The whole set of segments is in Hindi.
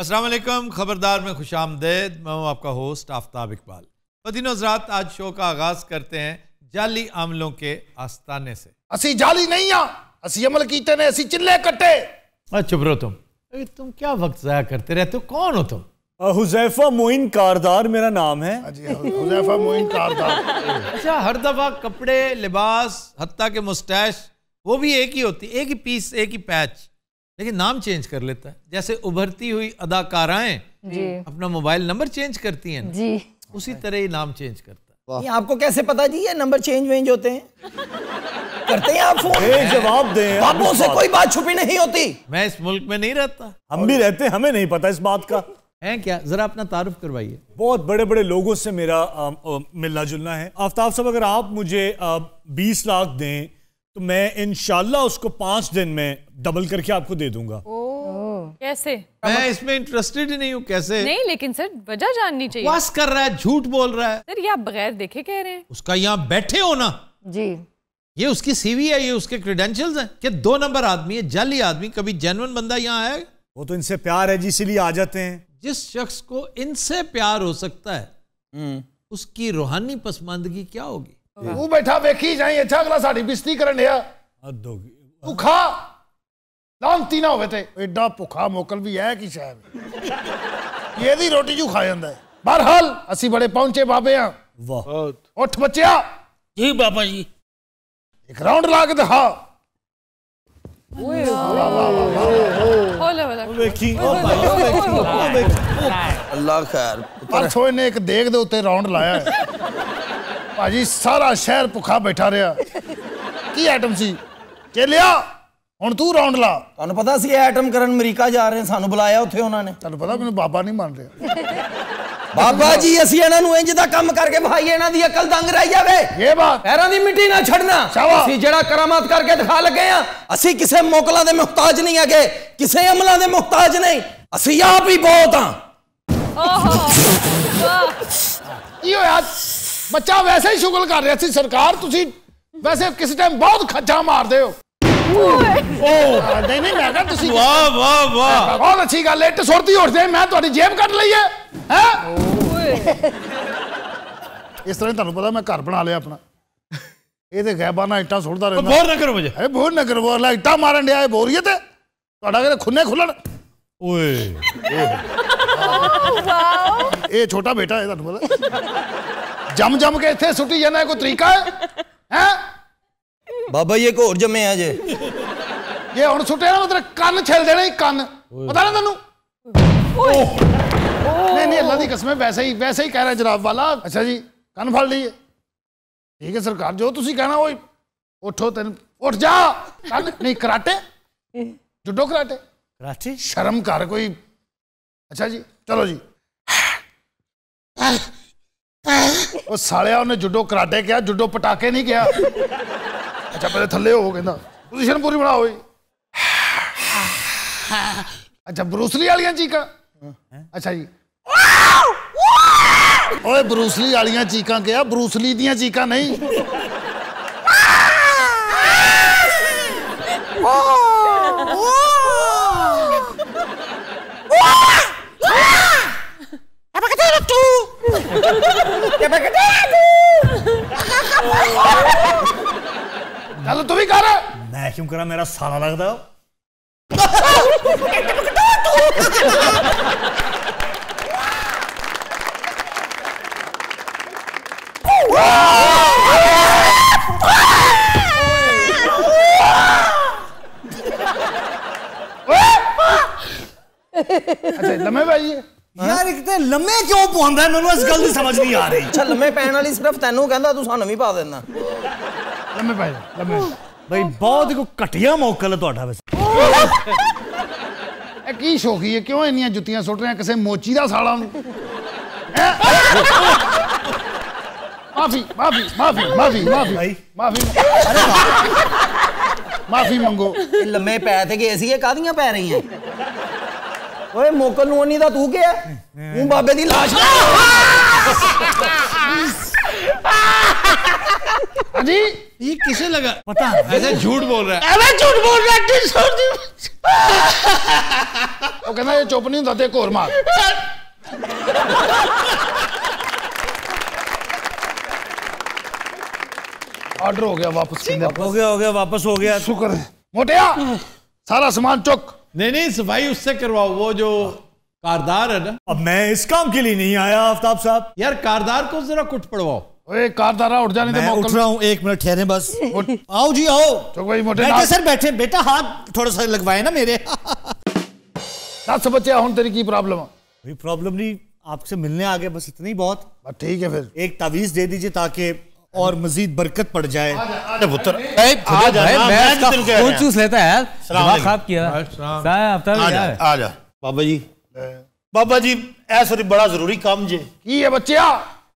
असलम खबरदार में खुश आमदेद मैं हूँ आपका होस्ट आफ्ताब इकबाल बदिन हजरात आज शो का आगाज करते हैं जाली अमलों के आस्थाने से असी जाली नहीं आ असी अमल कीते ने असी चिल्ले कट्टे चुप रहो तुम अरे तुम क्या वक्त जाया करते रहते हो कौन हो तुम हुजैफा मोइन कारदार मेरा नाम है हाँ हाँ, हुजैफा मोइन कारदार अच्छा हर दफ़ा कपड़े लिबास हत्ता के मुस्टैश वो भी एक ही होती एक ही पीस एक ही पैच लेकिन नाम चेंज कर लेता है जैसे उभरती हुई अदाकाराएं अपना मोबाइल नंबर चेंज करती हैं जी उसी तरह ही नाम चेंज करता है आपको कैसे पता जी ये नंबर चेंज वेंज होते हैं करते हैं आप फोन जवाब दें बापों से कोई बात छुपी नहीं होती मैं इस मुल्क में नहीं रहता हम भी रहते हैं हमें नहीं पता इस बात का हैं क्या जरा अपना तारुफ करवाइए बहुत बड़े बड़े लोगों से मेरा आ, आ, मिलना जुलना है आफ्ताब साहब अगर आप मुझे आ, बीस लाख दें तो मैं इनशाला उसको पांच दिन में डबल करके आपको दे दूंगा कैसे मैं इसमें इंटरेस्टेड ही नहीं हूँ कैसे नहीं लेकिन सर वजह जाननी चाहिए बस कर रहा है झूठ बोल रहा है सर आप बगैर देखे कह रहे हैं उसका यहाँ बैठे हो ना जी ये उसकी सीवी है ये उसके क्रेडेंशियल्स हैं कि दो नंबर आदमी है जाली आदमी कभी जेनवन बंदा यहाँ आया वो तो इनसे प्यार है जी इसीलिए आ जाते हैं जिस शख्स को इनसे प्यार हो सकता है हम्म। उसकी रूहानी पसमानदगी क्या होगी ਤੂੰ ਬੈਠਾ ਵੇਖੀ ਜਾਈ ਅੱਛਾ ਅਗਲਾ ਸਾਡੀ ਬਿਸਤੀ ਕਰਨ ਡਿਆ ਹੱਦ ਹੋ ਗਈ ਤੂੰ ਖਾ ਲਾਂਤੀ ਨਾ ਹੋਵੇ ਤੇ ਐਡਾ ਭੁੱਖਾ ਮੋਕਲ ਵੀ ਹੈ ਕਿ ਸ਼ਾਇਦ ਇਹਦੀ ਰੋਟੀ ਜੂ ਖਾ ਜਾਂਦਾ ਹੈ ਬਹਰਹਾਲ ਅਸੀਂ ਬੜੇ ਪਹੁੰਚੇ ਬਾਬੇ ਆ ਵਾਹ ਉੱਠ ਬੱਚਿਆ ਜੀ ਬਾਬਾ ਜੀ ਇੱਕ ਰਾਉਂਡ ਲਾ ਕੇ ਦਿਖਾ ਓਏ ਵਾਹ ਵਾਹ ਵਾਹ ਹੋਲੇ ਵਾਲਾ ਵੇਖੀ ਉਹ ਵੇਖੀ ਉਹ ਵੇਖੀ ਅੱਲਾ ਖੈਰ ਪਰ ਸੋਏ ਨੇ ਇੱਕ ਦੇਗ ਦੇ ਉੱਤੇ ਰਾਉਂਡ ਲਾਇਆ ਹੈ ਭਾਜੀ ਸਾਰਾ ਸ਼ਹਿਰ ਭੁੱਖਾ ਬੈਠਾ ਰਿਹਾ ਕੀ ਆਈਟਮ ਸੀ ਕੇ ਲਿਆ ਹੁਣ ਤੂੰ ਰੌਂਡ ਲਾ ਤੁਹਾਨੂੰ ਪਤਾ ਸੀ ਆਈਟਮ ਕਰਨ ਅਮਰੀਕਾ ਜਾ ਰਹੇ ਸਾਨੂੰ ਬੁਲਾਇਆ ਉੱਥੇ ਉਹਨਾਂ ਨੇ ਤੁਹਾਨੂੰ ਪਤਾ ਮੈਨੂੰ ਬਾਬਾ ਨਹੀਂ ਮੰਨਦੇ ਬਾਬਾ ਜੀ ਅਸੀਂ ਇਹਨਾਂ ਨੂੰ ਇੰਜ ਦਾ ਕੰਮ ਕਰਕੇ ਭਾਈ ਇਹਨਾਂ ਦੀ ਅਕਲ ਦੰਗ ਰਹਿ ਜਾਵੇ ਇਹ ਬਾਤ ਪੈਰਾਂ ਦੀ ਮਿੱਟੀ ਨਾ ਛੱਡਣਾ ਅਸੀਂ ਜਿਹੜਾ ਕਰਾਮਾਤ ਕਰਕੇ ਦਿਖਾ ਲੱਗੇ ਆ ਅਸੀਂ ਕਿਸੇ ਮੋਕਲਾਂ ਦੇ ਮੁਹਤਾਜ ਨਹੀਂ ਹੈਗੇ ਕਿਸੇ ਅਮਲਾਂ ਦੇ ਮੁਹਤਾਜ ਨਹੀਂ ਅਸੀਂ ਆਪ ਹੀ ਬਹੁਤ ਆ ਓਹੋ ਵਾਹ ਕੀ ਹੋਇਆ बच्चा वैसे ही शुगल कर रहा सरकार तुसी वैसे किसी टाइम बहुत खच्चा मार दे बहुत अच्छी बना लिया अपना ये इटा सुटता रहे इटा मारन दिया बोरिए तो खुलन ये छोटा बेटा है जम जम के इतने सुटी जाना है कोई तरीका है हैं बाबा ये को और जमे आज ये सुटे ना मतलब कान छेल ਛਿਲ ਦੇਣੇ कान पता ना ਤੈਨੂੰ नहीं नहीं अल्लाह की कसम वैसे ही वैसे ही कह रहा जनाब वाला अच्छा जी ਕੰਨ फल दी ठीक है सरकार जो ਤੁਸੀਂ कहना वो उठो तेन उठ जा कंन नहीं कराटे जुडो कराटे कराटे शर्म कर कोई अच्छा जी चलो जी ਉਹ ਸਾਲਿਆ ਉਹਨੇ ਜੁੱਡੋ ਕਰਾਟੇ ਕਿਹਾ ਜੁੱਡੋ ਪਟਾਕੇ ਨਹੀਂ ਕਿਹਾ ਅੱਛਾ ਪਹਿਲੇ ਥੱਲੇ ਹੋ ਕਹਿੰਦਾ ਪੋਜੀਸ਼ਨ ਪੂਰੀ ਬਣਾਓ ਜੀ ਅੱਛਾ ਬਰੂਸਲੀ ਵਾਲੀਆਂ ਚੀਕਾਂ ਅੱਛਾ ਜੀ ਓਏ ਬਰੂਸਲੀ ਵਾਲੀਆਂ ਚੀਕਾਂ ਕਿਹਾ ਬਰੂਸਲੀ ਦੀਆਂ ਚੀਕਾਂ ਨਹੀਂ ਓ Dia तू भी कर मैं क्यों करा मेरा सारा लगता अच्छा लम्हे भाई ਯਾਰ ਇੱਕ ਤੇ ਲੰਮੇ ਕਿਉਂ ਪਾਉਂਦਾ ਮੈਨੂੰ ਇਸ ਗੱਲ ਦੀ ਸਮਝ ਨਹੀਂ ਆ ਰਹੀ ਅੱਛਾ ਲੰਮੇ ਪੈਣ ਵਾਲੀ ਸਿਰਫ ਤੈਨੂੰ ਕਹਿੰਦਾ ਤੂੰ ਸਾਨੂੰ ਵੀ ਪਾ ਦਿੰਦਾ ਲੰਮੇ ਪੈ ਜਾ ਲੰਮੇ ਬਈ ਬਹੁਤ ਕੋ ਘਟਿਆ ਮੌਕਲ ਹੈ ਤੁਹਾਡਾ ਵੈਸੇ ਇਹ ਕੀ ਸ਼ੋਖੀ ਹੈ ਕਿਉਂ ਇੰਨੀਆਂ ਜੁੱਤੀਆਂ ਸੁੱਟ ਰਿਹਾ ਕਿਸੇ ਮੋਚੀ ਦਾ ਸਾਲਾ ਨੂੰ ਮਾਫੀ ਮਾਫੀ ਮਾਫੀ ਮਾਫੀ ਮਾਫੀ ਮਾਫੀ ਅਰੇ ਮਾਫੀ ਮੰਗੋ ਲੰਮੇ ਪੈ ਤੇ ਗਏ ਸੀ ਇਹ ਕਾਦੀਆਂ ਪੈ ਰਹੀਆਂ ਓਏ ਮੋਕਲ ਨੂੰ ਨਹੀਂ ਦਾ ਤੂੰ ਕੀ ਹੈ ਹੂੰ ਬਾਬੇ ਦੀ লাশ अजी ये किसे लगा पता ऐसे झूठ बोल रहा है अबे झूठ बोल रहा है छोड़ दी वो कहना ये चुप नहीं होता ते कोर मार ऑर्डर हो गया वापस हो गया हो गया वापस हो गया शुक्र है मोटिया सारा सामान चुक नहीं नहीं सफाई उससे करवाओ वो जो कारदार है ना अब मैं इस काम के लिए नहीं आया आफ्ताब साहब यार कारदार को जरा कुट पड़वाओ कारदारा उठ जाने मैं उठ रहा हूँ एक मिनट ठहरे बस आओ जी आओ भाई मोटे बैठे सर बैठे बेटा हाथ थोड़ा सा लगवाए ना मेरे ना तेरी की प्रॉब्लम प्रॉब्लम नहीं आपसे मिलने आ गए बस इतनी बहुत ठीक है फिर एक तावीज दे दीजिए ताकि और मजीद बरकत पड़ जाए बाबा जी बाबा जी बड़ा जरूरी काम जे की है बच्चिया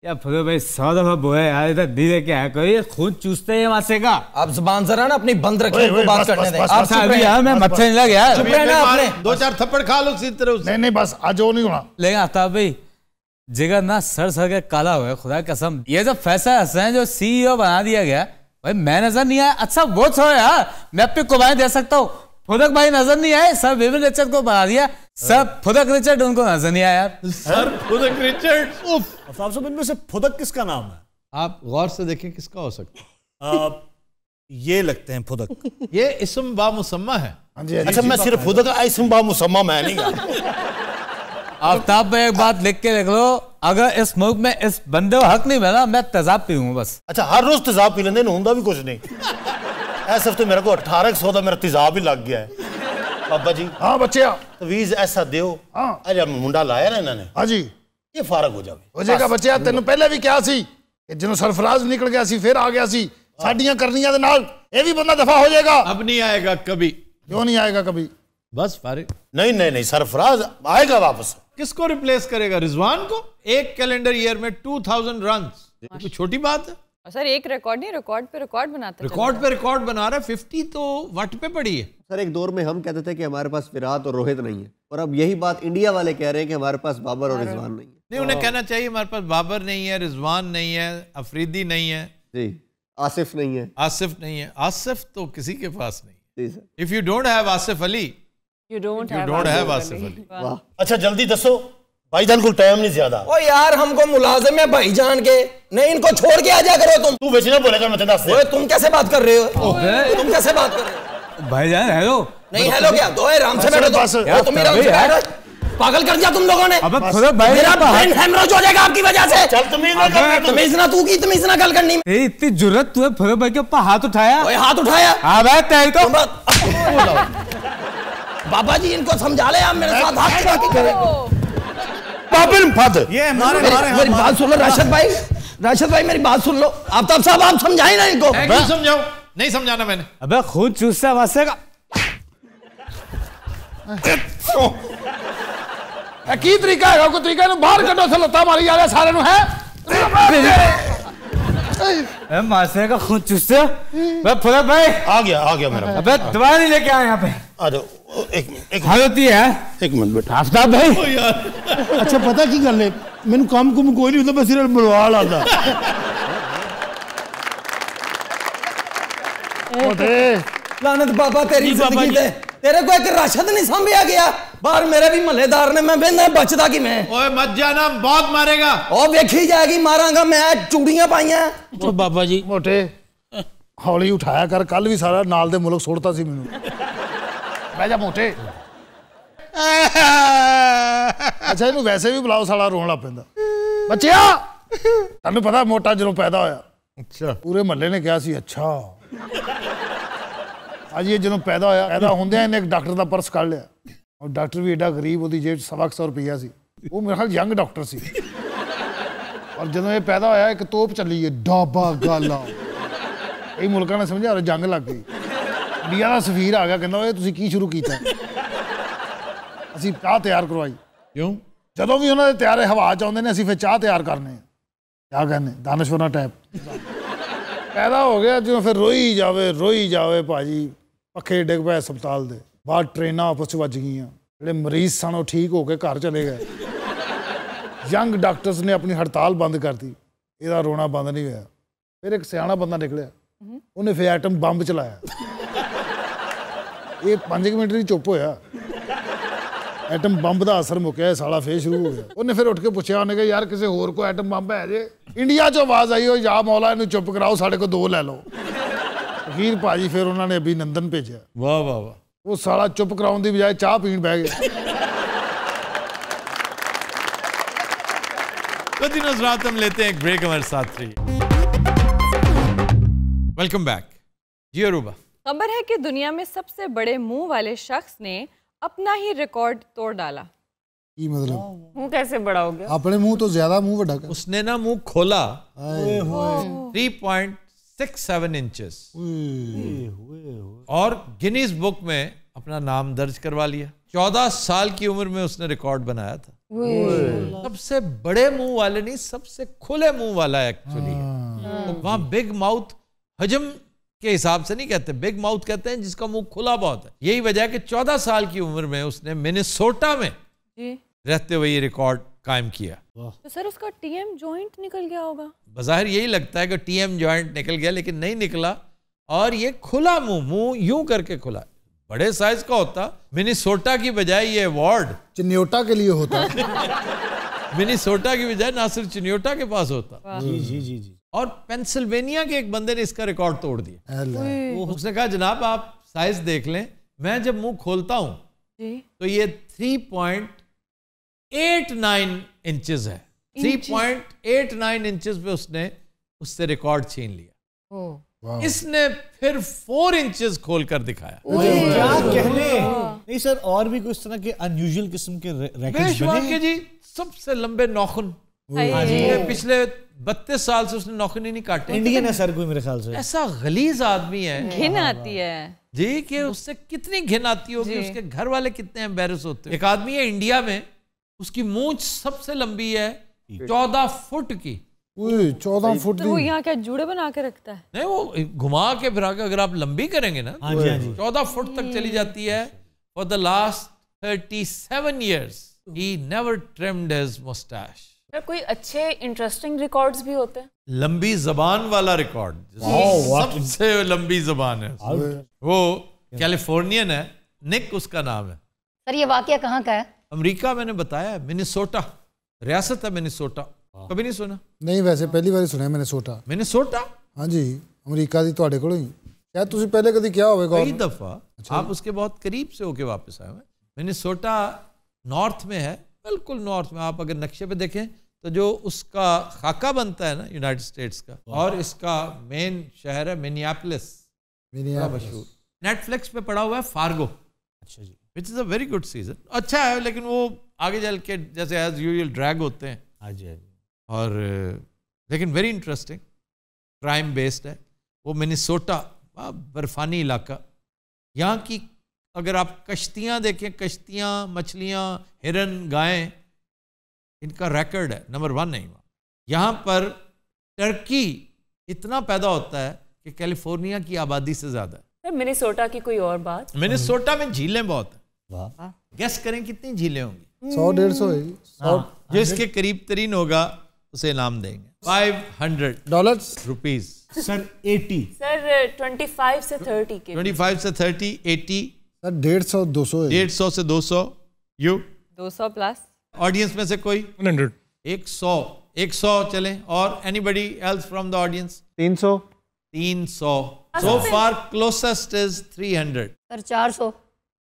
या फलो भाई सौ दफा बोए यार इधर धीरे क्या है कोई खून चूसते हैं वासे का आप जुबान जरा ना अपनी बंद रखे उनको बात करने दे आप साहब यार मैं मच्छर नहीं लग यार चुप रहना आपने दो चार थप्पड़ खा लो इसी तरह नहीं नहीं बस आज वो नहीं होना लेगा आता भाई जिगर ना सर सर के काला हुआ है खुदा कसम ये जो फैसला हसन जो सीईओ e बना दिया गया भाई मैं नजर नहीं आया अच्छा वो छोड़ो यार हाँ, मैं अपनी कुबाएं दे सकता हूँ फुदक भाई नजर नहीं आए सर विविन रिचर्ड को बना दिया सर फुदक रिचर्ड उनको नजर नहीं आया सर फुदक रिचर्ड उफ साहब इनमें से फुदक किसका नाम है आप गौर से देखें किसका हो सकता है ये लगते हैं फुदक ये इसम बा मुसम्मा है हाँ हाँ अच्छा मैं सिर्फ फुदक इसम बा मुसम्मा मैं नहीं आफ्ताब में एक बात लिख के देख लो अगर इस मुल्क में इस बंदे को हक नहीं मिला मैं तेजाब पीऊंगा बस अच्छा हर रोज तेजाब पी लेंदे होंगे भी कुछ नहीं इस हफ्ते तो मेरे को अठारह सौ का मेरा तेजाब ही लग गया है बाबा जी हाँ बच्चे तवीज ऐसा दियो हाँ अरे मुंडा लाया ना इन्होंने हाँ जी ये फारक हो जाए हो जाएगा बच्चे तेन पहले भी क्या सी ਜਦੋਂ सरफराज निकल गया सी फिर आ गया सी ਸਾਡੀਆਂ करनिया ਦੇ ਨਾਲ ਇਹ ਵੀ ਬੰਦਾ ਦਫਾ ਹੋ ਜਾਏਗਾ ਅਬ ਨਹੀਂ ਆਏਗਾ ਕਭੀ ਕਿਉਂ ਨਹੀਂ ਆਏਗਾ ਕਭੀ बस फारिग नहीं नहीं नहीं सरफराज आएगा वापस किसको रिप्लेस करेगा रिजवान को एक कैलेंडर ईयर में टू थाउजेंड रन कोई छोटी बात है सर एक रिकॉर्ड नहीं रिकॉर्ड पे रिकॉर्ड बनाते रिकॉर्ड पे रिकॉर्ड बना रहा है फिफ्टी तो वट पे पड़ी है सर एक दौर में हम कहते थे कि हमारे पास विराट और रोहित नहीं है और अब यही बात इंडिया वाले कह रहे हैं कि हमारे पास बाबर और रिजवान नहीं है नहीं उन्हें कहना चाहिए हमारे पास बाबर नहीं है रिजवान नहीं है अफरीदी नहीं है जी आसिफ नहीं है आसिफ नहीं है आसिफ तो किसी के पास नहीं है if you don't have Asif Ali you don't have you don't have Asif Ali वाह अच्छा जल्दी दसो भाईजान को टाइम नहीं ज्यादा ओ यार हमको मुलाजिम है भाईजान के नहीं इनको छोड़ के आ जा करो तुम तू वैसे बेचना बोलेगा मैं दस ओए तुम कैसे बात कर रहे हो ओए तुम कैसे बात कर रहे हो भाईजान हेलो नहीं हेलो क्या दो आराम से अच्छा, बैठो तो। तो यार तुम आराम से बैठो पागल कर दिया तुम लोगों ने अबे खुदा भाई मेरा ब्रेन हेमरेज हो जाएगा आपकी वजह से चल तमीज ना कर तमीज ना तू की तमीज ना गल करनी ए इतनी जुर्रत तू है फरो भाई के ऊपर हाथ उठाया ओए हाथ उठाया अबे तेरे को बाबा जी इनको समझा ले आप मेरे साथ हाथ मिला के पापिल फादर ये मारे हमारे मेरी बात सुन लो राशिद भाई राशिद भाई मेरी बात सुन लो आप तब साहब आप समझाए ना इनको नहीं समझाओ नहीं समझाना मैंने अबे खुद चूसा का ਕੀ ਤਰੀਕਾ ਹੈਗਾ ਕੋਈ ਤਰੀਕਾ ਨੂੰ ਬਾਹਰ ਕੱਢੋ ਸੇ ਲੱਤਾਂ ਮਾਰੀ ਜਾ ਰਿਹਾ ਸਾਰਿਆਂ ਨੂੰ ਹੈ ए, मासे का खून चूसते हो फुलक भाई आ गया आ गया मेरा अबे दवा नहीं लेके आए यहाँ पे अरे एक एक है एक मिनट बेटा भाई अच्छा पता की गल है काम कुम कोई नहीं होता बस सिर्फ लानत बाबा तेरी जिंदगी तेरे को एक राशद नहीं संभिया गया बाहर मेरे भी मल्लेदार ने मैं बेंदा बचदा कि मैं ओए मत जाना बहुत मारेगा ओ देखी जाएगी मारांगा मैं चूड़ियां पाइयां ओ बाबा जी मोटे ਹੌਲੀ ਉਠਾਇਆ ਕਰ ਕੱਲ ਵੀ ਸਾਰਾ ਨਾਲ ਦੇ ਮੁਲਕ ਸੁੱਟਦਾ ਸੀ ਮੈਨੂੰ ਬਹਿ ਜਾ ਮੋਟੇ ਅੱਛਾ ਇਹਨੂੰ ਵੈਸੇ ਵੀ ਬੁਲਾਓ ਸਾਲਾ ਰੋਣ ਲੱਗ ਪੈਂਦਾ ਬੱਚਿਆ ਤੁਹਾਨੂੰ ਪਤਾ ਮੋਟਾ ਜਦੋਂ ਪੈਦਾ ਹੋਇਆ ਅੱਛਾ ਪੂਰੇ ਮਹੱਲੇ ਨੇ ਕਿਹਾ ਸੀ ਅੱਛਾ ਅੱਜ ਇਹ ਜਦੋਂ ਪੈਦਾ ਹੋਇਆ ਪੈਦਾ ਹੁੰਦਿਆਂ ਇਹਨੇ ਇੱਕ ਡਾਕਟਰ ਦਾ ਪਰਸ ਕੱਢ ਲਿਆ ਔਰ ਡਾਕਟਰ ਵੀ ਏਡਾ ਗਰੀਬ ਉਹਦੀ ਜੇਬ 'ਚ ਸਵਾ 100 ਰੁਪਈਆ ਸੀ ਉਹ ਮੇਰੇ ਖਿਆਲ ਯੰਗ ਡਾਕਟਰ ਸੀ ਔਰ ਜਦੋਂ ਇਹ ਪੈਦਾ ਹੋਇਆ ਇੱਕ ਤੋਪ ਚੱਲੀ ਹੈ ਡਾਬਾ ਗਾਲਾ ਇਹ ਮੁਲਕਾਂ ਨੇ ਸਮਝਿਆ ਔਰ ਜੰਗ ਲੱਗ ਗਈ ਇੰਡੀਆ ਦਾ ਸਫੀਰ ਆ ਗਿਆ ਕਹਿੰਦਾ ਓਏ ਤੁਸੀਂ ਕੀ ਸ਼ੁਰੂ ਕੀਤਾ ਅਸੀਂ ਚਾਹ ਤਿਆਰ ਕਰਵਾਈ ਕਿਉਂ ਜਦੋਂ ਵੀ ਉਹਨਾਂ ਦੇ ਤਿਆਰ ਹਵਾ ਚ ਆਉਂਦੇ ਨੇ ਅਸੀਂ ਫਿਰ ਚਾਹ ਤਿਆਰ ਕਰਨੇ ਆ ਕਿਆ ਕਹਿੰਦੇ ਦਾਨਸ਼ਵਰਨਾ ਟਾਈਪ ਪੈਦਾ ਹੋ ਗਿਆ ਜਦੋਂ ਫਿਰ ਰੋਈ ਜਾਵੇ ਰੋਈ ਜਾਵੇ ਭਾਜੀ ਪੱਖੇ ਡਿੱਗ ਪਏ ਹਸਪਤਾਲ ਦੇ ਬਾਹਰ ਟ੍ਰੇਨਾਂ ਆਪਸ ਵਿੱਚ ਵੱਜ ਗਈਆਂ ਜਿਹੜੇ ਮਰੀਜ਼ ਸਨ ਉਹ ਠੀਕ ਹੋ ਕੇ ਘਰ ਚਲੇ ਗਏ ਯੰਗ ਡਾਕਟਰਸ ਨੇ ਆਪਣੀ ਹੜਤਾਲ ਬੰਦ ਕਰਤੀ ਇਹਦਾ ਰੋਣਾ ਬੰਦ ਨਹੀਂ ਹੋਇਆ ਫਿਰ ਇੱਕ ਸਿਆਣਾ ਬੰਦਾ ਨਿਕਲਿਆ ਉਹਨੇ ਫੇ ਐਟਮ ਬੰਬ ਚਲਾਇਆ ਇਹ 5 ਮਿੰਟ ਦੀ ਚੁੱਪ ਹੋਇਆ ਐਟਮ ਬੰਬ ਦਾ ਅਸਰ ਮੁੱਕਿਆ ਸਾਲਾ ਫੇਰ ਸ਼ੁਰੂ ਹੋ ਗਿਆ ਉਹਨੇ ਫਿਰ ਉੱਠ ਕੇ ਪੁੱਛਿਆ ਉਹਨੇ ਕਿ ਯਾਰ ਕਿਸੇ ਹੋਰ ਕੋ ਐਟਮ ਬੰਬ ਹੈ ਜੇ ਇੰਡੀਆ 'ਚ ਆਵਾਜ਼ ਆਈ ਹੋ ਯਾ ਮੌਲਾ ਇਹਨੂੰ ਚੁੱਪ ਕਰਾਓ ਸਾਡੇ ਕੋ ਦੋ ਲੈ ਲਓ ਹੀਰ भाजी फिर उन्होंने अभिनंदन भेजा वाह वाह वाह वो सारा चुप कराने की बजाय चाह ਚਾਹ बह गए ਗਿਆ तो रात हम लेते हैं एक ब्रेक हमारे साथ रहिए वेलकम बैक जी अरूबा खबर है कि दुनिया में सबसे बड़े मुंह वाले शख्स ने अपना ही रिकॉर्ड तोड़ डाला ये मतलब मुंह कैसे बड़ा हो गया अपने मुंह तो ज्यादा मुंह बड़ा उसने ना मुंह खोला 3.2 सिक्स सेवन इंचेस और गिनीज बुक में अपना नाम दर्ज करवा लिया चौदह साल की उम्र में उसने रिकॉर्ड बनाया था सबसे बड़े मुंह वाले नहीं सबसे खुले मुंह वाला एक्चुअली हाँ। तो वहां बिग माउथ हजम के हिसाब से नहीं कहते बिग माउथ कहते हैं जिसका मुंह खुला बहुत है यही वजह है कि चौदह साल की उम्र में उसने मिनेसोटा में रहते हुए ये रिकॉर्ड कायम किया तो सर उसका टीएम जॉइंट निकल गया होगा बाहर यही लगता है कि टीएम जॉइंट निकल गया लेकिन नहीं निकला और ये खुला मुंह मुंह यूं करके खुला बड़े साइज का होता मिनीसोटा की बजाय ये अवार्ड चिन्योटा के लिए होता मिनीसोटा की बजाय ना सिर्फ चिन्योटा के पास होता जी जी जी जी और पेंसिल्वेनिया के एक बंदे ने इसका रिकॉर्ड तोड़ दिया उसने कहा जनाब आप साइज देख लें मैं जब मुंह खोलता हूँ तो ये three point eight nine inches है three point eight nine inch पे उसने उससे रिकॉर्ड छीन लिया इसने फिर फोर इंचेस खोल कर दिखाया क्या कहने नहीं सर और भी कुछ तरह के अनयूजल किस्म के रैकेट्स बने जी सबसे लंबे नौखुन हाँ पिछले बत्तीस साल से उसने नौकरी नहीं काटे इंडियन है सर कोई मेरे ख्याल से ऐसा गलीज आदमी है हाँ। घिन आती है जी कि उससे कितनी घिन आती होगी उसके घर वाले कितने एम्बेरस होते हैं एक आदमी है इंडिया में उसकी मूछ सबसे लंबी है चौदह फुट की चौदह तो फुट तो वो यहाँ क्या जूड़े बना के रखता है नहीं वो घुमा के फिरा के अगर आप लंबी करेंगे ना हाँ हाँ चौदह फुट तक चली जाती है for the last thirty seven years he never trimmed his moustache कोई अच्छे इंटरेस्टिंग रिकॉर्ड्स भी होते हैं लंबी जबान वाला रिकॉर्ड सबसे लंबी जबान है वो कैलिफोर्नियन है निक उसका नाम है सर ये वाक्य कहाँ का है अमेरिका मैंने बताया मिनिसोटा रियासत है मिनिसोटा हाँ। कभी नहीं सुना नहीं वैसे पहली बार सुना मिनिसोटा मिनिसोटा हाँ जी अमेरिका की थोड़े को शायद तुम पहले कभी क्या होगा कई दफा अच्छा। आप उसके बहुत करीब से होके वापस आए हैं मिनिसोटा नॉर्थ में है बिल्कुल नॉर्थ में आप अगर नक्शे पे देखें तो जो उसका खाका बनता है ना यूनाइटेड स्टेट्स का और इसका मेन शहर है मिनियापलिस मशहूर नेटफ्लिक्स पे पड़ा हुआ है फार्गो अच्छा जी which is a very good season अच्छा है लेकिन वो आगे चल के जैसे एज यूजल ड्रैग होते हैं हाँ हाँ जी और लेकिन वेरी इंटरेस्टिंग क्राइम बेस्ड है वो मिनिसोटा बर्फानी इलाका यहाँ की अगर आप कश्तियाँ देखें कश्तियाँ मछलियाँ हिरन गायें इनका रिकॉर्ड है नंबर वन नहीं वहाँ यहाँ पर टर्की इतना पैदा होता है कि कैलिफोर्निया की आबादी से ज़्यादा है मिनिसोटा की कोई और बात मिनिसोटा में झीलें बहुत गैस करें कितनी झीलें होंगी सौ डेढ़ सौ हाँ, जो इसके करीब तरीन होगा उसे इनाम देंगे five hundred dollar rupees sir eighty sir twenty five से थर्टी के ट्वेंटी फाइव से थर्टी एटी सर डेढ़ सौ दो सौ डेढ़ सौ से दो सौ यू दो सौ प्लस ऑडियंस में से कोई वन हंड्रेड एक सौ एक सौ चले और anybody else from the audience तीन सौ तीन सौ so far closest is three hundred sir चार सौ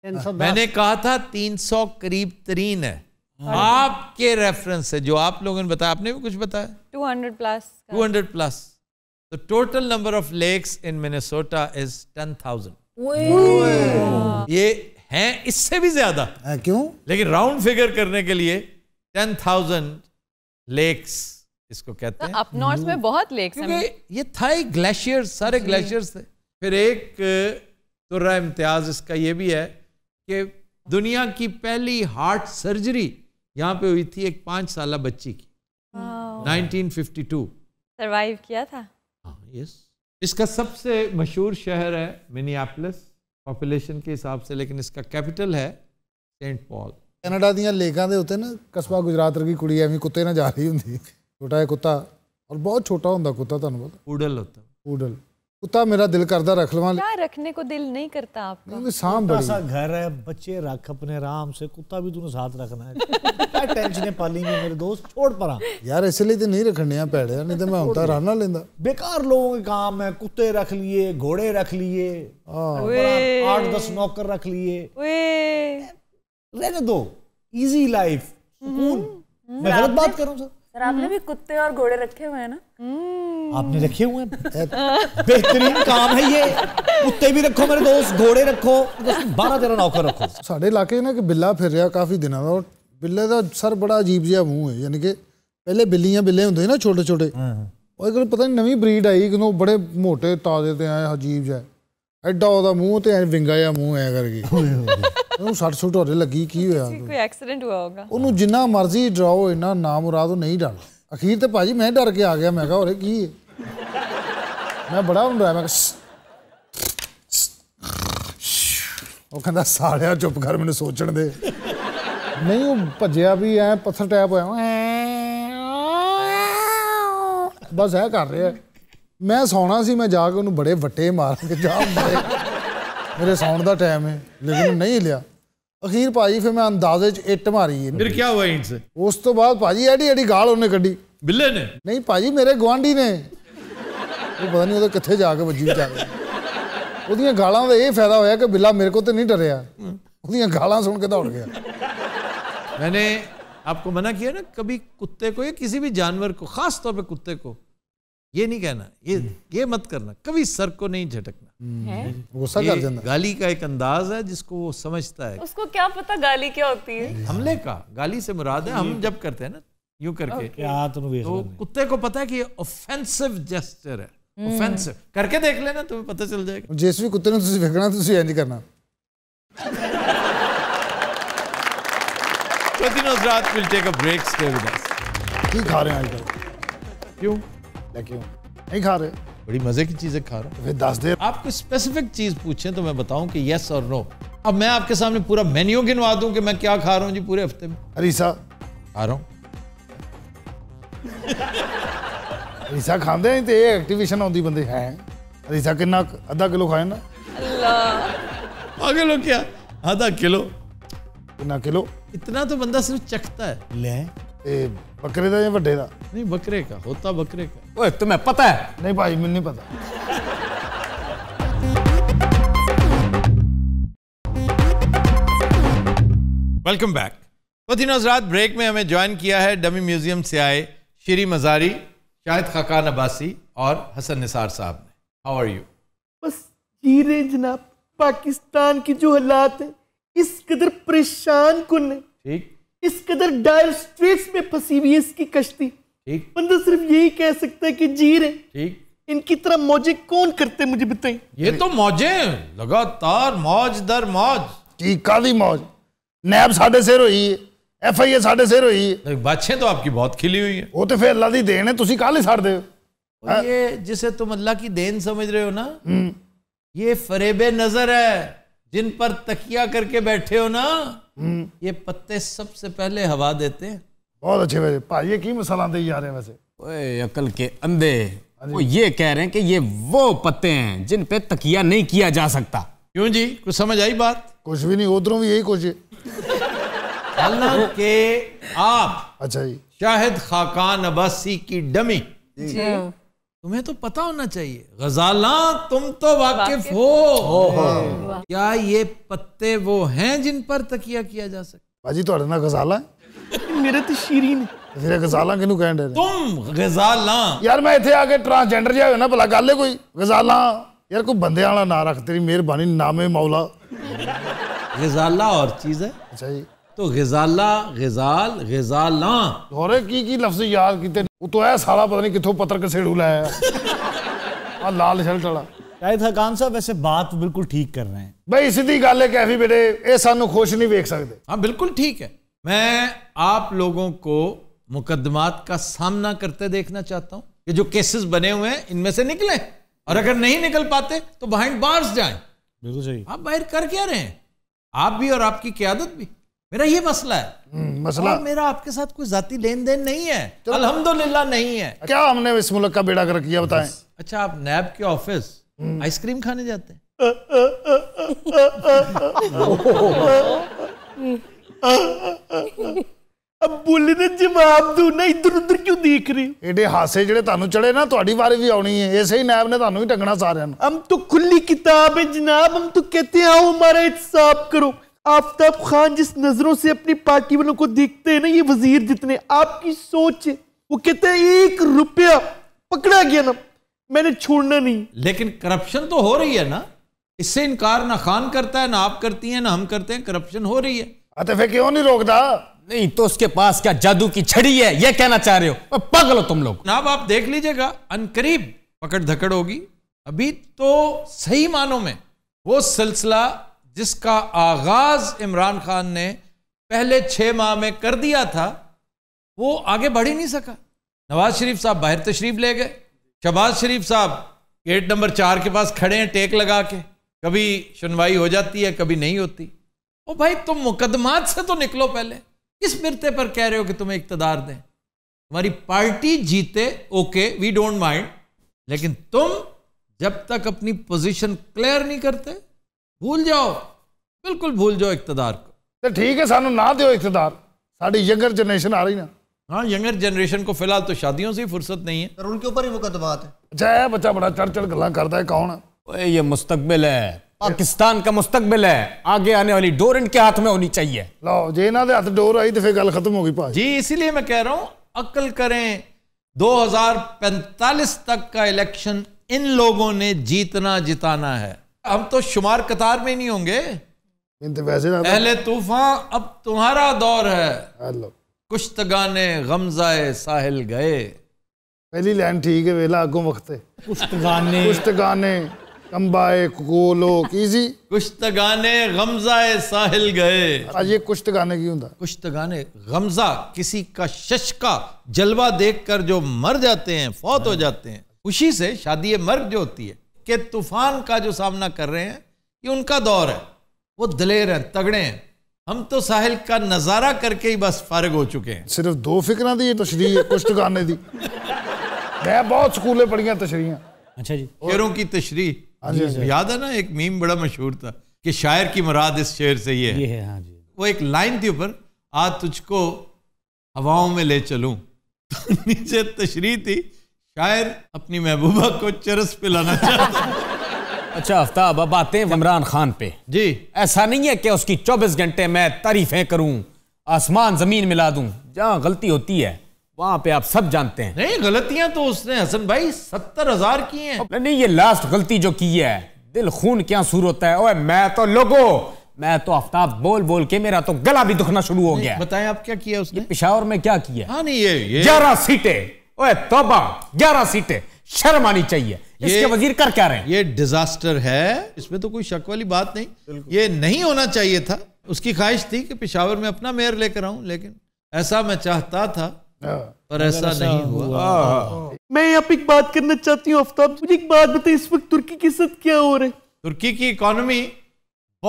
मैंने कहा था 300 करीब तरीन है हाँ। आपके रेफरेंस से जो आप लोगों ने बताया आपने भी कुछ बताया 200 प्लस 200 प्लस तो total number of lakes in Minnesota is 10,000 ये हैं इससे भी ज्यादा क्यों लेकिन राउंड फिगर करने के लिए 10,000 लेक्स इसको कहते तो हैं अप नॉर्थ में बहुत लेक्स हैं ये था ही ग्लेशियर सारे ग्लेशियर्स थे फिर एक तो इम्तियाज इसका ये भी है कि दुनिया की पहली हार्ट सर्जरी यहाँ पे हुई थी एक पांच साल बच्ची की 1952 सरवाइव किया था यस हाँ, इसका सबसे मशहूर शहर है मिनियापलिस पॉपुलेशन के हिसाब से लेकिन इसका कैपिटल है सेंट पॉल ਕੈਨੇਡਾ ਦੀਆਂ ਲੇਕਾਂ ਦੇ ਉੱਤੇ ਨਾ ਕਸਬਾ ਗੁਜਰਾਤ ਵਰਗੀ ਕੁੜੀ ਐਵੇਂ ਕੁੱਤੇ जा रही होंगी छोटा ਛੋਟਾ कुत्ता और बहुत छोटा होंगे कुत्ता तुम पता पूडल होता ਹੁੰਦਾ ਪੂਡਲ कुत्ता मेरा दिल करता रख लवा क्या रखने को दिल नहीं करता आपका शाम बड़ी सा घर है बच्चे रख अपने आराम से कुत्ता भी तूने साथ रखना है क्या टेंशन है पाली में मेरे दोस्त छोड़ परा यार इसलिए तो नहीं रखने हैं पैड़े नहीं तो मैं होता रहा ना लेंदा बेकार लोगों के काम है कुत्ते रख लिए घोड़े रख लिए हाँ। आठ दस नौकर रख लिए रहने दो इजी लाइफ हम्म। सुकून हम्म। मैं गलत बात कर रहा हूँ सर सर आपने भी कुत्ते और घोड़े रखे हुए हैं ना आपने रखे हुए हैं बेहतरीन काम है ये कुत्ते भी रखो मेरे दोस्त घोड़े रखो बारह तेरह नौकर रखो ਸਾਡੇ ਇਲਾਕੇ ਨਾ ਕਿ ਬਿੱਲਾ ਫਿਰ ਰਿਹਾ ਕਾਫੀ ਦਿਨਾਂ ਦਾ ਔਰ ਬਿੱਲੇ ਦਾ ਸਰ ਬੜਾ ਅਜੀਬ ਜਿਹਾ ਮੂੰਹ ਹੈ ਯਾਨੀ ਕਿ ਪਹਿਲੇ ਬਿੱਲੀਆਂ ਬਿੱਲੇ ਹੁੰਦੇ ਨਾ ਛੋਟੇ ਛੋਟੇ ਉਹ ਇੱਕ ਪਤਾ ਨਹੀਂ ਨਵੀਂ ਬਰੀਡ ਆਈ ਕਿਦੋਂ ਬੜੇ ਮੋਟੇ ਤਾਜ਼ੇ ਤੇ ਆਏ ਅਜੀਬ ਜਿਹਾ ਐਡਾ ਉਹਦਾ ਮੂੰਹ ਤੇ ਐ ਵਿੰਗਾ ਜਿਹਾ ਮੂੰਹ ਐ ਕਰਕੇ ਉਹਨੂੰ ਸੱਟ ਸੁੱਟ ਹੋਰੇ ਲੱਗੀ ਕੀ ਹੋਇਆ ਕੋਈ ਐਕਸੀਡੈਂਟ ਹੋਇਆ ਹੋਗਾ ਉਹਨੂੰ ਜਿੰਨਾ ਮਰਜ਼ੀ ਡਰਾਓ ਇੰਨਾ ਨਾ ਮੁਰਾਦ ਉਹ ਨਹੀਂ ਡਰਦਾ ਅਖੀਰ ਤੇ ਭਾਜੀ ਮੈਂ ਡਰ ਕੇ ਆ ਗਿਆ ਮੈਂ ਕਿਹਾ ਹੋਰੇ ਕੀ ਹੈ ਮੈਂ ਬੜਾ ਹੁੰਦਾ ਮੈਂ ਉਹ ਕਹਿੰਦਾ ਸਾਲਿਆ ਚੁੱਪ ਕਰ ਮੈਨੂੰ ਸੋਚਣ ਦੇ ਨਹੀਂ ਉਹ ਭੱਜਿਆ ਵੀ ਐ ਪੱਥਰ ਟੈਪ ਹੋਇਆ ਬਸ ਐ ਕਰ ਰਿਹਾ ਮੈਂ ਸੌਣਾ ਸੀ ਮੈਂ ਜਾ ਕੇ ਉਹਨੂੰ ਬੜੇ ਵੱਟੇ ਮਾਰ ਕੇ ਜਾ ਮਾਰੇ मेरे सौन का टाइम है लेकिन नहीं लिया अखीर भाजी फिर मैं अंदाजे इट मारी फिर क्या हुआ इंट उस तो बाद भाजी एडी एडी गाल उन्हें क्ढी बिले ने नहीं भाजी मेरे गुआढ़ी ने तो पता नहीं कितने जाके बजी जाके गालों का यह फायदा होया कि बिला मेरे को तो नहीं डरिया उदिया गाला सुन के दौड़ गया मैंने आपको मना किया ना कभी कुत्ते को या किसी भी जानवर को खास तौर पर कुत्ते को ये नहीं कहना ये ये मत करना कभी सर को नहीं झटकना हम्म। गुस्सा कर देना गाली का एक अंदाज है जिसको वो समझता है उसको क्या पता गाली क्या होती है हमले का गाली से मुराद है हम हम्म। जब करते हैं ना यूं करके तो कुत्ते को पता है कि ऑफेंसिव जेस्टर है ऑफेंसिव हम्म। करके देख लेना तुम्हें पता चल जाएगा जिस भी कुत्ते ने तुझे फेंकना तुझे नहीं करना रात will take a break stay with us क्यों खा रहे हैं आजकल क्यों क्यों नहीं खा रहे बड़ी मजे की चीजें खा रहा हूँ दस देर आपको स्पेसिफिक चीज पूछे तो मैं बताऊँ की यस और नो अब मैं आपके सामने पूरा मेन्यू गिनवा दूँ की मैं क्या खा रहा हूँ जी पूरे हफ्ते में अरीसा खा रहा हूँ ਅਰੀਸਾ ਖਾਂਦੇ ਨਹੀਂ ਤੇ ਇਹ ਐਕਟੀਵੇਸ਼ਨ ਆਉਂਦੀ ਬੰਦੇ ਹੈ ਅਰੀਸਾ ਕਿੰਨਾ ਅੱਧਾ ਕਿਲੋ ਖਾਏ ਨਾ आगे लो क्या आधा किलो कितना किलो इतना तो बंदा सिर्फ चखता है ले ए, बकरे का या वे का नहीं बकरे का होता बकरे का ओए तुम्हें पता है नहीं भाई मैं नहीं पता वेलकम बैक वती नजरात ब्रेक में हमें ज्वाइन किया है डमी म्यूजियम से आए श्री मजारी शाहिद खाकान अब्बासी और हसन निसार साहब ने हाउ आर यू बस जी रहे जनाब पाकिस्तान की जो हालात है इस कदर परेशान कुन है ठीक इस कदर डायर स्ट्रेट्स में फंसी हुई है इसकी कश्ती ठीक बंदा सिर्फ यही कह सकता है कि जी रहे ठीक इनकी तरह मौजे कौन करते मुझे बताएं ये तो मौजे लगातार मौज दर मौज की काली मौज नैब साढ़े सिर हुई है एफ आई ए साढ़े सिर हुई है बच्चे तो आपकी बहुत खिली हुई है वो तो फिर अल्लाह की देन है तुम काली साड़ दे हाँ। ये जिसे तुम अल्लाह की देन समझ रहे हो ना हम्म। ये फरेबे नजर है जिन पर तकिया करके बैठे हो ना ये पत्ते सबसे पहले हवा देते हैं बहुत अच्छे वैसे भाई ये की मसाला दे जा रहे हैं वैसे ओए अकल के अंधे हाँ वो ये कह रहे हैं कि ये वो पत्ते हैं जिन पे तकिया नहीं किया जा सकता क्यों जी कुछ समझ आई बात कुछ भी नहीं उधरों भी यही कुछ के आप अच्छा जी शाहिद खाकान अब्बासी की डमी जी। तुम्हें तो पता होना चाहिए गजाला तुम तो वाकिफ हो, हो। क्या ये पत्ते वो हैं जिन पर तकिया किया जा सके बाजी तो ना गजाला मेरे तो शीरीन ਤੇਰੇ तेरे गजाला ਕਹਿਣ कहन दे तुम गजाला यार मैं इथे आके ट्रांसजेंडर ਜਿਹਾ ਹੋਇਆ ਨਾ ਭਲਾ ਗੱਲ ਹੈ ਕੋਈ ਗਜ਼ਾਲਾਂ ਯਾਰ ਕੋਈ ਬੰਦਿਆਂ ਵਾਲਾ ਨਾਂ ਰੱਖ ਤੇਰੀ ਮਿਹਰਬਾਨੀ ਨਾਮੇ ਮੌਲਾ गजाला और चीज है अच्छा जी तो गजाला गजाल गजाला और की की लफ्ज याद कीते ਉਤੋਂ ਇਹ ਸਾਲਾ ਪਤਾ ਨਹੀਂ ਕਿੱਥੋਂ ਪੱਤਰ ਕਸੇੜੂ ਲਾਇਆ लाल शर्ट वाला ਵਾਲਾ शाहिद हकान साहब वैसे बात बिल्कुल ठीक कर रहे हैं भाई सीधी गल है कैफी बेटे ये सानू खुश नहीं देख सकते हाँ बिल्कुल ठीक है मैं आप लोगों को मुकदमात का सामना करते देखना चाहता हूँ कि जो केसेस बने हुए हैं इनमें से निकले और अगर नहीं निकल पाते तो बिहाइंड बार्स जाएं बिल्कुल सही आप बाहर कर क्या रहे हैं आप भी और आपकी क्यादत भी मेरा ये मसला है हम्म, मसला मेरा आपके साथ कोई जाति लेन देन नहीं है अल्हम्दुलिल्लाह नहीं है क्या हमने इस मुल्क का बेड़ा कर किया बताएं अच्छा आप नैब के ऑफिस हम्म। आइसक्रीम खाने जाते हैं ने इधर उधर क्यों देख रही एडे हासे चढ़े ना बारे भी आउनी है ऐसे ही नायब ने सारे हम तो खुली किताब है जनाब हम तो कहते हैं आफ्ताब खान जिस नजरों से अपनी पार्टी वालों को देखते हैं ना ये वजीर जितने आपकी सोच वो कहते हैं एक रुपया पकड़ा गया ना मैंने छोड़ना नहीं लेकिन करप्शन तो हो रही है ना इससे इनकार ना खान करता है ना आप करती हैं ना हम करते हैं करप्शन हो रही है अतफे क्यों नहीं रोकता नहीं तो उसके पास क्या जादू की छड़ी है यह कहना चाह रहे हो पागल हो तुम लोग ना आप देख लीजिएगा अनकरीब पकड़ धकड़ होगी अभी तो सही मानों में वो सिलसिला जिसका आगाज इमरान खान ने पहले छः माह में कर दिया था वो आगे बढ़ ही नहीं सका नवाज शरीफ साहब बाहर तशरीफ ले गए शहबाज शरीफ साहब गेट नंबर चार के पास खड़े हैं टेक लगा के कभी सुनवाई हो जाती है कभी नहीं होती ओ भाई तुम मुकदमात से तो निकलो पहले किस मिरते पर कह रहे हो कि तुम्हें इकतदार दें तुम्हारी पार्टी जीते ओके वी डोंट माइंड लेकिन तुम जब तक अपनी पोजीशन क्लियर नहीं करते भूल जाओ बिल्कुल भूल जाओ इकतदार को तो ठीक है सानू ना दो इकतदार साड़ी यंगर जनरेशन आ रही ना हाँ यंगर जनरेशन को फिलहाल तो शादियों से ही फुर्सत नहीं है पर उनके ऊपर ही मुकदमा है अच्छा बच्चा बड़ा चढ़ चढ़ गला करता है कौन है ये मुस्तकबिल है पाकिस्तान का मुस्तकबिल है आगे आने वाली डोर इनके हाथ में होनी चाहिए लो जे इन्होंने हाथ डोर आई तो फिर गल खत्म होगी पास जी इसीलिए मैं कह रहा हूँ अकल करें 2045 तक का इलेक्शन इन लोगों ने जीतना जिताना है हम तो शुमार कतार में नहीं होंगे पहले तो तूफान अब तुम्हारा दौर है कुश्तगाने गमजाए साहिल गए पहली लाइन ठीक है वेला आगो वक्त कुश्तगाने कुश्तगाने कंबाए कोलो इजी कुश्तगाने गमजाए साहिल गए आज ये कुश्तगाने की होता कुश्तगाने गमजा किसी का शश का जलवा देखकर जो मर जाते हैं फौत हो जाते हैं खुशी से शादी मर्ग जो होती है के तूफान का जो सामना कर रहे हैं ये उनका दौर है वो दलेर हैं तगड़े हैं हम तो साहिल का नज़ारा करके ही बस फारग हो चुके हैं सिर्फ दो फिक्र दी तशरी कुछ टकाने दी मैं बहुत स्कूलें पढ़िया तशरियाँ अच्छा जी शेरों की तशरी हाँ हाँ याद है ना एक मीम बड़ा मशहूर था कि शायर की मुराद इस शेर से ये है, ये है हाँ जी वो एक लाइन थी ऊपर आज तुझको हवाओं में ले चलूं तो नीचे तशरी थी शायर अपनी महबूबा को चरस पिलाना चाहता अच्छा आफ्ताब अब आते हैं इमरान खान पे जी ऐसा नहीं है कि उसकी 24 घंटे मैं तारीफें करूं आसमान जमीन मिला दूं जहां गलती होती है वहां पे आप सब जानते हैं नहीं गलतियां तो उसने हसन भाई सत्तर हजार की हैं नहीं ये लास्ट गलती जो की है दिल खून क्या सूर होता है ओए मैं तो लोगो मैं तो आफ्ताब बोल बोल के मेरा तो गला भी दुखना शुरू हो गया बताएं आप क्या किया उसने पिशावर में क्या किया हाँ नहीं ये ग्यारह सीटें ओए तोबा ग्यारह सीटें शर्म आनी चाहिए इसके वजीर कर क्या रहे हैं ये डिजास्टर है इसमें तो कोई शक वाली बात नहीं ये नहीं होना चाहिए था उसकी ख्वाहिश थी कि पिशावर में अपना मेयर लेकर आऊं लेकिन ऐसा मैं चाहता था हाँ। पर ऐसा नहीं हुआ हाँ। मैं यहाँ पे एक बात करना चाहती हूँ आफ्ताब मुझे एक बात बताइए इस वक्त तुर्की के साथ क्या हो रहा है तुर्की की इकोनॉमी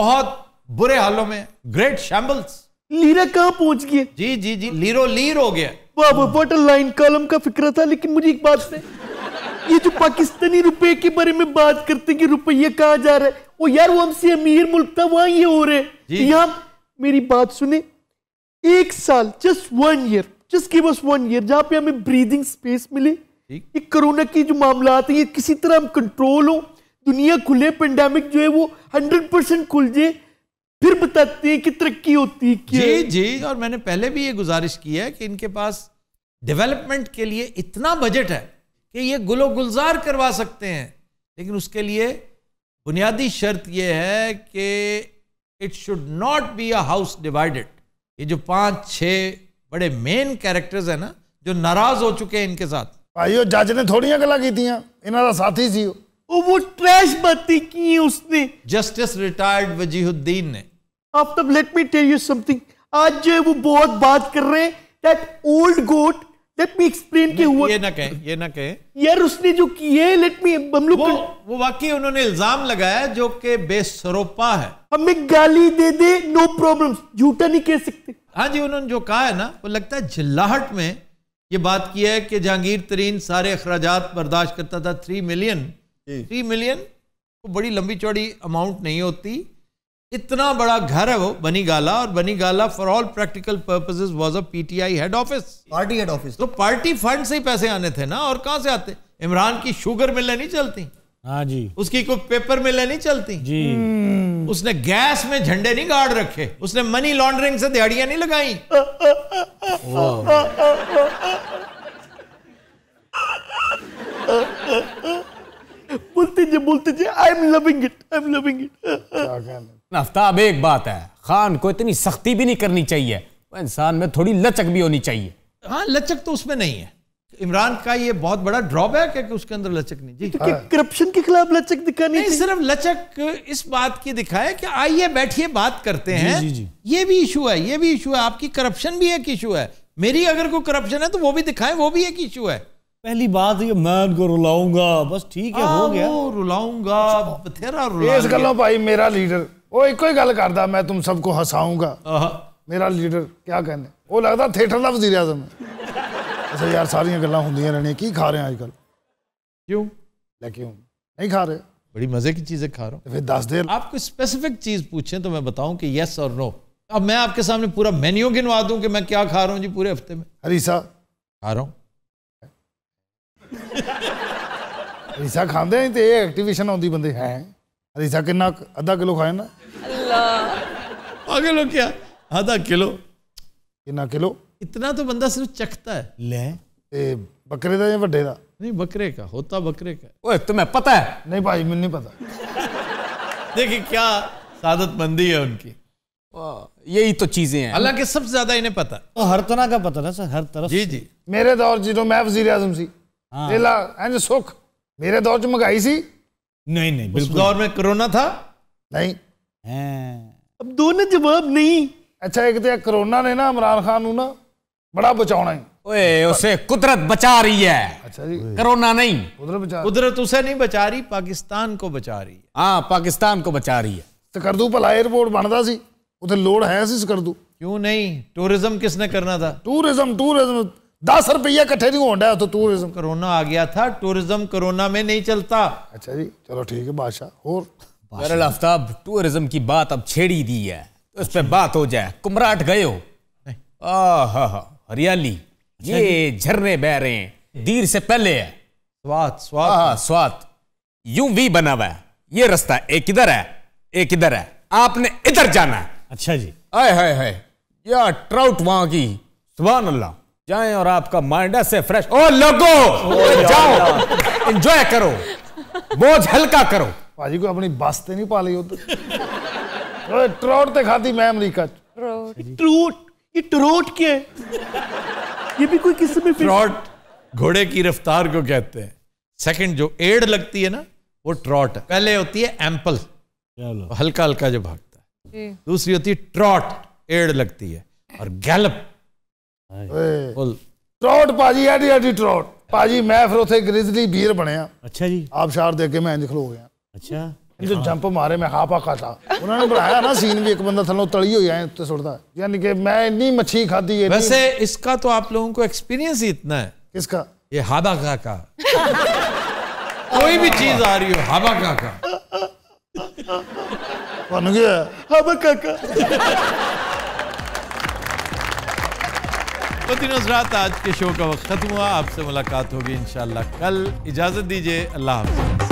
बहुत बुरे हालों में ग्रेट शैम्बल्स लीरा कहाँ पहुंच गया जी जी जी लीरो लीर हो गया बाबा वाटर लाइन कॉलम का फिक्र था लेकिन मुझे एक बात से ये जो पाकिस्तानी रुपए के बारे में बात करते कि रुपया कहाँ जा रहा है वो यार वो हमसे अमीर मुल्क था वहां ये हो रहे है तो यहाँ मेरी बात सुने एक साल just one year just give us one year जहाँ पे हमें ब्रीदिंग स्पेस मिले ये कोरोना की जो मामला है ये किसी तरह हम कंट्रोल हो दुनिया खुले पेंडेमिक जो है वो हंड्रेड परसेंट खुल जाए फिर बताते हैं कि तरक्की होती है जी जी और मैंने पहले भी ये गुजारिश की है कि इनके पास डेवलपमेंट के लिए इतना बजट है कि ये गुलो गुलजार करवा सकते हैं लेकिन उसके लिए बुनियादी शर्त यह है कि it should not be a house divided ये जो पांच छह बड़े मेन कैरेक्टर्स है ना जो नाराज हो चुके हैं इनके साथ भाई जज ने थोड़ियां गला की थी इन्होंने साथी सी वो ट्रैश बातें की उसने जस्टिस रिटायर्ड वजीहुद्दीन ने Aftab let me tell you something आज जो है वो बहुत बात कर रहे हैं that old goat let me explain के हुआ ये ना कहे ये ना कहे यार उसने जो किए लेट मी हम लोग वो, वो वाकई उन्होंने इल्जाम लगाया जो कि बेसरोपा है हमें गाली दे दे नो प्रॉब्लम झूठा नहीं कह सकते हाँ जी उन्होंने जो कहा है ना वो लगता है झिल्लाहट में ये बात की है कि जहांगीर तरीन सारे अखराज बर्दाश्त करता था थ्री मिलियन थ्री मिलियन तो बड़ी लंबी चौड़ी अमाउंट नहीं होती इतना बड़ा घर है वो बनी गाला और Bani Gala for all practical purposes was a PTI head office party head office तो पार्टी फंड से ही पैसे आने थे ना और कहाँ से आते इमरान की शुगर मिले नहीं चलती हाँ जी उसकी कोई पेपर मिले नहीं चलती जी हम्म। उसने गैस में झंडे नहीं गाड़ रखे उसने मनी लॉन्ड्रिंग से दिहाड़ियां नहीं लगाई थे बोलते थे I am loving it I am loving it Aftab एक बात है खान को इतनी सख्ती भी नहीं करनी चाहिए इंसान में थोड़ी लचक भी होनी चाहिए हाँ लचक तो उसमें नहीं है इमरान का ये बहुत बड़ा ड्रॉबैक है कि उसके अंदर लचक नहीं जी तो करप्शन के खिलाफ लचक दिखानी नहीं सिर्फ लचक इस बात की दिखाए कि आइए बैठिए बात करते जी, हैं जी, जी, जी। ये भी इशू है ये भी इशू है आपकी करप्शन भी एक इशू है मेरी अगर कोई करप्शन है तो वो भी दिखाएं वो भी एक इशू है पहली बात ये मैं को रुलाऊंगा बस ठीक है हो हाँ, गया रुलाऊंगा बथेरा रुला इस गलो भाई मेरा लीडर ਉਹ ਇੱਕੋ ਹੀ गल ਕਰਦਾ मैं तुम सबको हंसाऊंगा ਹਸਾਉਂਗਾ ਮੇਰਾ ਲੀਡਰ ਕਿਆ ਕਹਿੰਦੇ ਉਹ ਲੱਗਦਾ ਥੀਏਟਰ ਦਾ ਵਜ਼ੀਰ ਆਜ਼ਮ ਅਸਾ ਯਾਰ ਸਾਰੀਆਂ ਗੱਲਾਂ ਹੁੰਦੀਆਂ ਰਹਿਣੇ ਕੀ ਖਾ ਰਹੇ ਅੱਜ क्यों ਲੈ ਕਿਉਂ नहीं खा रहे बड़ी मजे की चीजें खा रहा हूँ तो फिर दस देर कोई स्पेसिफिक चीज पूछे तो मैं बताऊं कि यस और नो अब मैं आपके सामने पूरा मेन्यू गिनवा दूं कि मैं क्या खा रहा हूँ जी पूरे हफ्ते में हरीसा खा रहा हूँ ਰੀਸਾ ਖਾਂਦੇ ਨਹੀਂ ਤੇ ਇਹ ਐਕਟੀਵੇਸ਼ਨ ਆਉਂਦੀ ਬੰਦੇ ਹੈ ਰੀਸਾ ਕਿੰਨਾ ਅੱਧਾ ਕਿਲੋ ਖਾਇਆ ਨਾ ਅੱਲਾ आगे लो क्या आधा किलो कितना किलो इतना तो बंदा सिर्फ चखता है ले ए, बकरे का या बड़े का नहीं बकरे का होता बकरे का ओए तुम्हें पता है नहीं भाई मुझे नहीं पता देखिए क्या सादत मंदी है उनकी यही तो चीजें हैं हालांकि सबसे ज्यादा इन्हें पता तो हर तरह का पता ना सर हर तरह जी जी मेरे दौर जी तो मैं वजीर आजम सी हाँ। सुख मेरे दौर च मंगाई सी नहीं नहीं बिल्कुल दौर में कोरोना था नहीं अब दोनों जवाब नहीं अच्छा एक तो कोरोना ने ना इमरान खान ना बड़ा बचाना है ओए उसे कुदरत बचा रही है अच्छा जी कोरोना नहीं कुदरत बचा कुदरत उसे नहीं बचा रही पाकिस्तान को बचा रही है हाँ पाकिस्तान को बचा रही है ਸਕਰਦੂ ਭਲਾ 에어ਪੋਰਟ ਬਣਦਾ ਸੀ ਉਥੇ ਲੋੜ ਹੈ ਸੀ ਸਕਰਦੂ क्यों नहीं टूरिज्म किसने करना था टूरिज्म टूरिज्म दस रुपया कट्ठे नहीं होना है तो टूरिज्म कोरोना आ गया था टूरिज्म कोरोना में नहीं चलता अच्छा जी चलो ठीक है बादशाह और बहरल आफ्ताब टूरिज्म की बात अब छेड़ी दी है तो इस पर बात हो जाए कुमराट गए हो हरियाली अच्छा ये झरने बह रहे हैं दीर से पहले है स्वाद स्वाद स्वाद यूं भी बना हुआ है ये रास्ता एक इधर है एक इधर है आपने इधर जाना है अच्छा जी आय हाय हाय या ट्राउट वहां की सुबह अल्लाह जाएं और आपका माइंड ऐसे फ्रेश ओ लोगो जाओ एंजॉय करो बोझ हल्का करो भाजी को अपनी ਬਸ तो नहीं पा ली ਲਈ ਉਧਰ ਓਏ ਟਰੋਟ ਤੇ ये ट्रोट क्या है ये भी कोई किस्म में ट्रोट ट्रॉट घोड़े की रफ्तार को कहते हैं सेकंड जो एड लगती है ना वो ट्रॉट है पहले होती है एम्पल हल्का हल्का जो भागता है दूसरी होती है ट्रॉट एड लगती है और गैलप ਓਏ ਟ੍ਰੌਟ ਭਾਜੀ ਐਡੀ ਐਡੀ ਟ੍ਰੌਟ ਭਾਜੀ ਮੈਂ ਫਿਰ ਉਥੇ ਗ੍ਰਿਜ਼ਲੀ ਬੀਅਰ ਬਣਿਆ ਅੱਛਾ ਜੀ ਆਬਸ਼ਾਰ ਦੇ ਅੱਗੇ ਮੈਂ ਇੰਜ ਖਲੋ ਗਿਆ ਅੱਛਾ ਜੋ ਜੰਪ ਮਾਰੇ ਮੈਂ ਹਾਪਾ ਖਾਤਾ ਉਹਨਾਂ ਨੇ ਬਣਾਇਆ ਨਾ सीन भी एक बंदा ਥੱਲੋਂ ਤਲੀ ਹੋਈ ਐ ਉੱਤੇ ਸੁੱਟਦਾ ਯਾਨੀ ਕਿ मैं इतनी मच्छी खाधी है वैसे इसका तो आप लोगों को एक्सपीरियंस ही इतना है किसका ये हाबा का का कोई भी चीज आ रही हो हाबा का का ਤੁਹਾਨੂੰ ਕੀ ਹਾਬਾ ਕਾਕਾ वती नजरात आज के शो का वक्त खत्म हुआ आपसे मुलाकात होगी इन कल इजाज़त दीजिए अल्लाह हाफिज